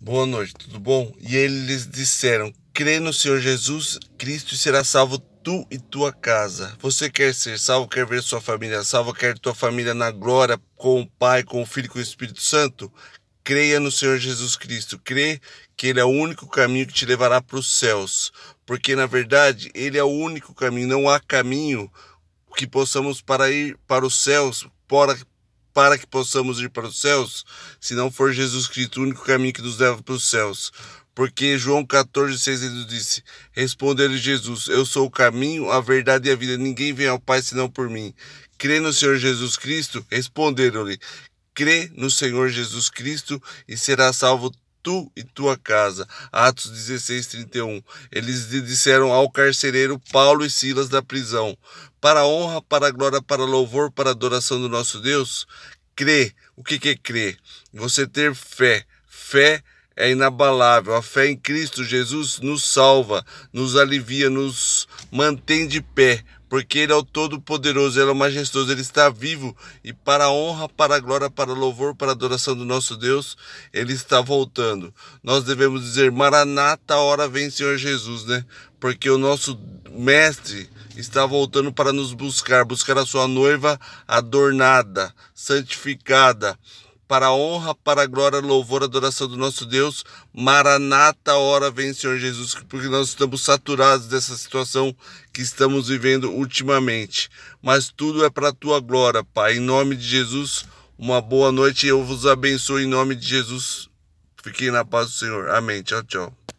Boa noite, tudo bom? E eles disseram: Crê no Senhor Jesus Cristo e será salvo tu e tua casa. Você quer ser salvo, quer ver sua família salva, quer tua família na glória com o Pai, com o Filho e com o Espírito Santo? Creia no Senhor Jesus Cristo. Crê que Ele é o único caminho que te levará para os céus. Porque, na verdade, Ele é o único caminho. Não há caminho que possamos para ir para os céus, para, para que possamos ir para os céus, se não for Jesus Cristo o único caminho que nos leva para os céus. Porque João 14,6 ele disse: Respondeu-lhe Jesus: Eu sou o caminho, a verdade e a vida. Ninguém vem ao Pai senão por mim. Crê no Senhor Jesus Cristo? Responderam-lhe: Crê no Senhor Jesus Cristo e será salvo tu e tua casa. Atos 16, 31. Eles disseram ao carcereiro Paulo e Silas da prisão: para a honra, para a glória, para a louvor, para a adoração do nosso Deus? Crer. O que, é crer? Você ter fé. Fé é inabalável. A fé em Cristo Jesus nos salva, nos alivia, nos mantém de pé, porque Ele é o Todo-Poderoso, Ele é o Majestoso, Ele está vivo e para a honra, para a glória, para louvor, para a adoração do nosso Deus, Ele está voltando. Nós devemos dizer: Maranata, hora vem, Senhor Jesus, né? Porque o nosso Mestre, está voltando para nos buscar, buscar a sua noiva adornada, santificada, para a honra, para a glória, louvor, adoração do nosso Deus. Maranata, hora vem, Senhor Jesus, porque nós estamos saturados dessa situação que estamos vivendo ultimamente. Mas tudo é para a tua glória, Pai. Em nome de Jesus, uma boa noite. Eu vos abençoo em nome de Jesus. Fiquem na paz do Senhor. Amém. Tchau, tchau.